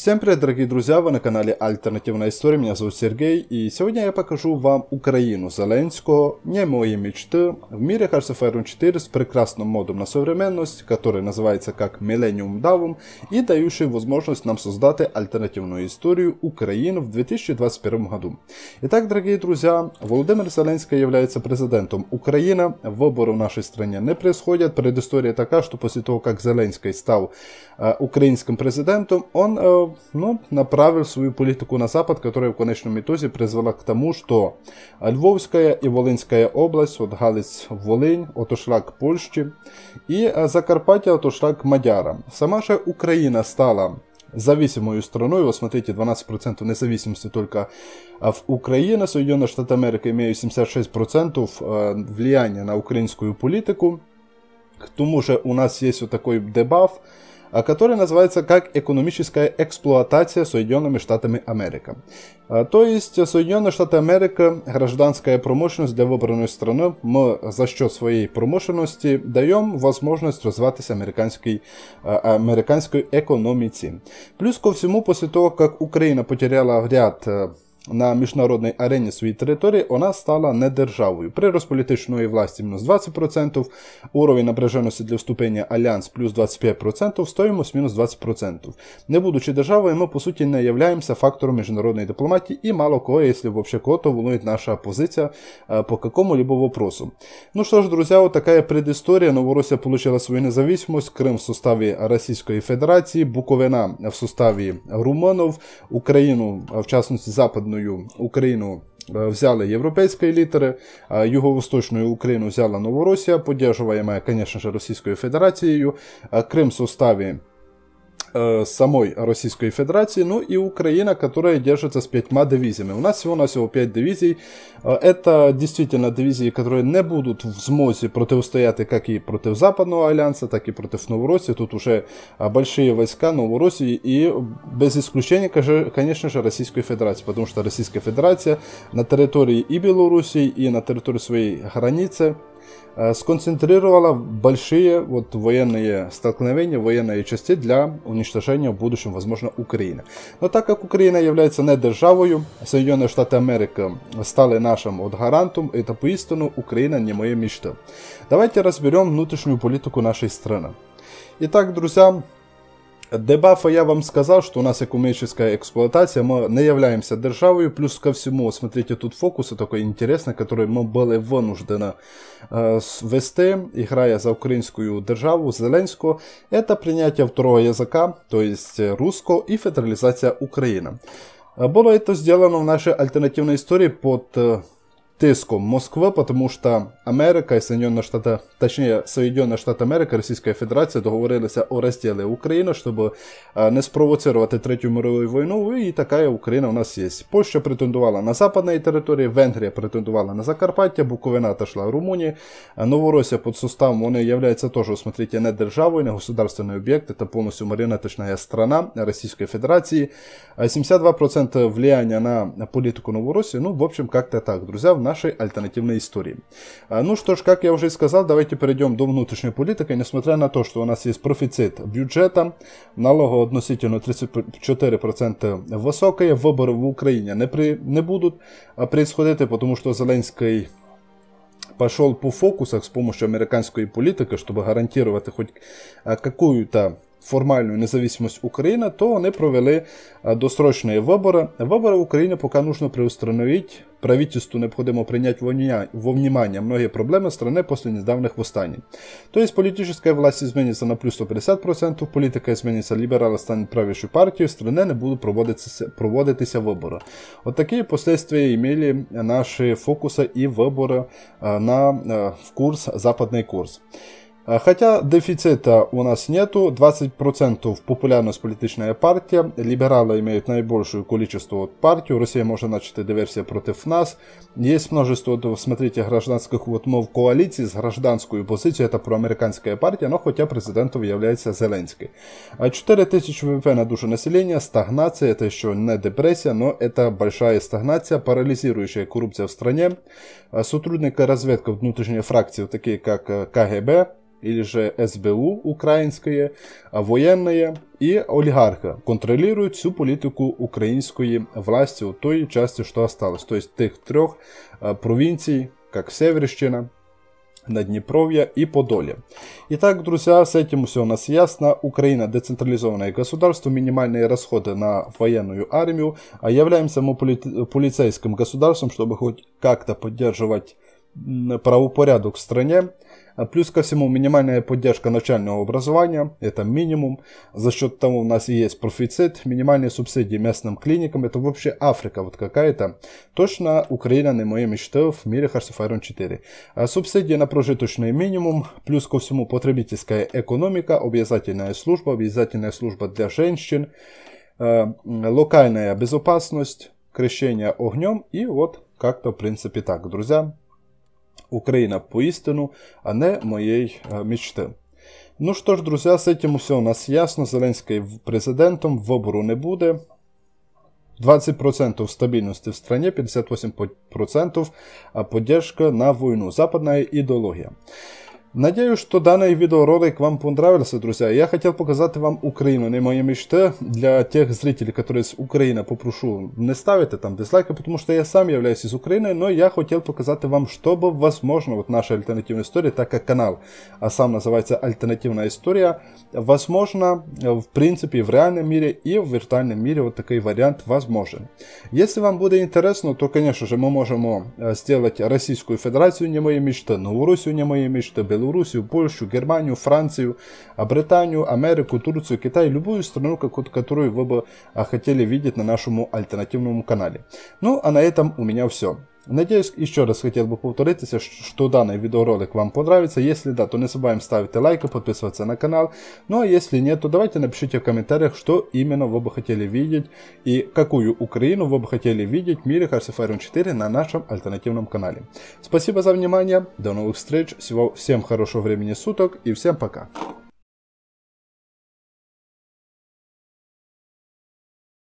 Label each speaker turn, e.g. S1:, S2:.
S1: Всем привет, дорогие друзья, вы на канале Альтернативная История, меня зовут Сергей, и сегодня я покажу вам Украину Зеленского, не мои мечты, в мире Hearts of Iron 4 с прекрасным модом на современность, который называется как Millennium Dawn, и дающий возможность нам создать альтернативную историю Украины в 2021 году. Итак, дорогие друзья, Володимир Зеленский является президентом Украины, выборы в нашей стране не происходят, предыстория такая, что после того, как Зеленский стал э, украинским президентом, он э, но ну, направил свою політику на Запад, яка в конечному итоге призвела к тому, що Львовская і Волинська область, от Галиць Волинь, отошла Польщі, и Закарпаття отошла Мадяра. Сама ж Україна стала зависимой страною. Ось смотрите, 12% независимости только в Украине. Соединенные Штаты Америки имеют 76% влияния на українську політику. тому що у нас є такий дебаф – который называется как экономическая эксплуатация Соединенными Штатами Америка. То есть Соединенные Штаты Америка, гражданская промышленность для выбраної страны, мы за счет своей промышленности даем возможность развиваться американской, американской экономике. Плюс ко всему, после того, как Украина потеряла ряд на міжнародній арені своїй території, вона стала не державою. Прирост політичної власті мінус 20%, уровень напряженості для вступлення Альянс плюс 25%, стоїмость мінус 20%. Не будучи державою, ми по суті не являємося фактором міжнародної дипломатії і мало кого, якщо взагалі кого-то волнує наша позиція е, по какому-либо вопросу. Ну що ж, друзі, отака є предісторія. Новоросія отримала свою независимость, Крим в составі Російської Федерації, Буковина в составі Румунов, Україну в частності Западної Західною Україну е, взяли європейські літери, а Юго-Восточну Україну взяла Новоросія, поддержуваема, звісно ж, Російською Федерацією. Е, Крим в составі Е, самой Российской Федерации, ну и Украина, которая держится с пятьма дивизиями. У нас всего-навсего пять дивизий. Э, это действительно дивизии, которые не будут в змозі протистояти как и против Западного Альянса, так и против Новоросії. Тут уже э, большие войска Новоросії и без исключения, конечно же, Российской Федерации, потому что Российская Федерация на территории и Белоруссии, и на территории своей границы – Е, сконцентрировала большие вот военные столкновения, военные части для уничтожения в будущем, возможно, Украины. Но так как Украина является не державою, Соединенные Штаты Америки стали нашим от гарантом, это поистину Украина не моя мечта. Давайте разберем внутреннюю политику нашей страны. Итак, друзья, Дебафа я вам сказав, что у нас экуменическая експлуатація, ми не являємося державою, плюс ко всему, смотрите, тут фокус, такой интересный, который ми були вынуждены ввести, вести, играя за українську державу, Зеленского, это прийняття второго языка, то есть е, русского и федерализация Украины. Е, Было это сделано в нашій альтернативній історії под е, тиском Москвы, потому что Америка и Соединенные Штаты, точнее Соединенные Штаты Америки, Російська Федерація договорилися о розділі України, щоб е, не спровоцирувати третю мирову війну. Ну, і така Україна у нас є. Польща претендувала на западні території, Венгрия претендувала на Закарпаття, Буковина та шла Румунії, е, Новоросія под суставом вони являються теж, смотрите, не державою, не государственні объект, та полностью маріонеточна страна Російської Федерації. 72% е, влияння на політику Новоросії. Ну, в общем, как-то так, друзі нашей альтернативной истории. Ну что ж, как я уже и сказал, давайте перейдем до внутренней политики. Несмотря на то, что у нас есть профицит бюджета, налога относительно 34% высокие, выборы в Украине не, при, не будут происходить, потому что Зеленский пошел по фокусах с помощью американской политики, чтобы гарантировать хоть какую-то формальную независимость України, то вони провели е, досрочні вибори. Вибори в Украине пока нужно приустановить. Правительству необходимо прийняти во внимание многие проблемы страны после недавних восстаний. То тобто есть власть зміниться на плюс 150%, політика зміниться ліберали, стануть правящей партією, страни не будуть проводиться, проводитися вибори. Вот такие последствия имели наші фокуси і вибори е, на, в е, курс, западный курс. Хотя дефицита у нас нету, 20% популярность политичная партия, либералы имеют наибольшее количество от партию, Россия может начать диверсия против нас. Есть множество, смотрите, гражданских мов коалиции с гражданской позицией, это проамериканская партия, но хотя президентом является Зеленский. 4 тысячи ВВП на душу населения, стагнация, это еще не депрессия, но это большая стагнация, парализирующая коррупция в стране. Сотрудники разведка внутренней фракции, такие как э, КГБ, или же СБУ украинское, военное и олигарха контролируют всю политику украинской власти в той части, что осталось. То тобто есть тех трех провинций, как Северщина, Наднепровья и Подолье. Итак, друзья, с этим все у нас ясно. Украина децентрализованное государство, минимальные расходы на военную армию, а являемся мы поли- государством, чтобы хоть как-то поддерживать правопорядок в стране. А плюс ко всему минимальная поддержка начального образования, это минимум. За счет того у нас и есть профицит, минимальные субсидии местным клиникам. Это вообще Африка вот какая-то. Точно Украина не мои мечты в мире Hearts of Iron 4. А субсидии на прожиточный минимум. Плюс ко всему потребительская экономика, обязательная служба, обязательная служба для женщин. Э, локальная безопасность, крещение огнем и вот как-то, в принципе, так, друзья. Україна поистину, а не моєї е, мечты. Ну що ж, друзі, з цим усе у нас ясно. Зеленский президентом вибору не буде. 20% стабільності в стране, 58% поддержка на війну. Западна ідеологія. Надеюсь, что данный видеоролик вам понравился, друзья. Я хотел показать вам Украину, не мои мечты. Для тех зрителей, которые из Украины, попрошу, не ставите там дизлайка, потому что я сам являюсь из Украины, но я хотел показать вам, что бы возможно, вот наша альтернативная история, так как канал, а сам называется «Альтернативная история», возможно, в принципе, в реальном мире и в виртуальном мире вот такой вариант возможен. Если вам будет интересно, то, конечно же, мы можем э, сделать Российскую Федерацию не мои мечты, Новороссию не мои мечты, Белоруссию, Польшу, Германию, Францию, а Британию, Америку, Турцию, Китай, любую страну, которую вы бы а, хотели видеть на нашем альтернативном канале. Ну а на этом у меня все. Надеюсь, еще раз хотел бы повториться, что данный видеоролик вам понравится. Если да, то не забываем ставить лайк и подписываться на канал. Ну а если нет, то давайте напишите в комментариях, что именно вы бы хотели видеть и какую Украину вы бы хотели видеть в мире Hearthstone 4 на нашем альтернативном канале. Спасибо за внимание, до новых встреч, всего всем хорошего времени суток и всем пока.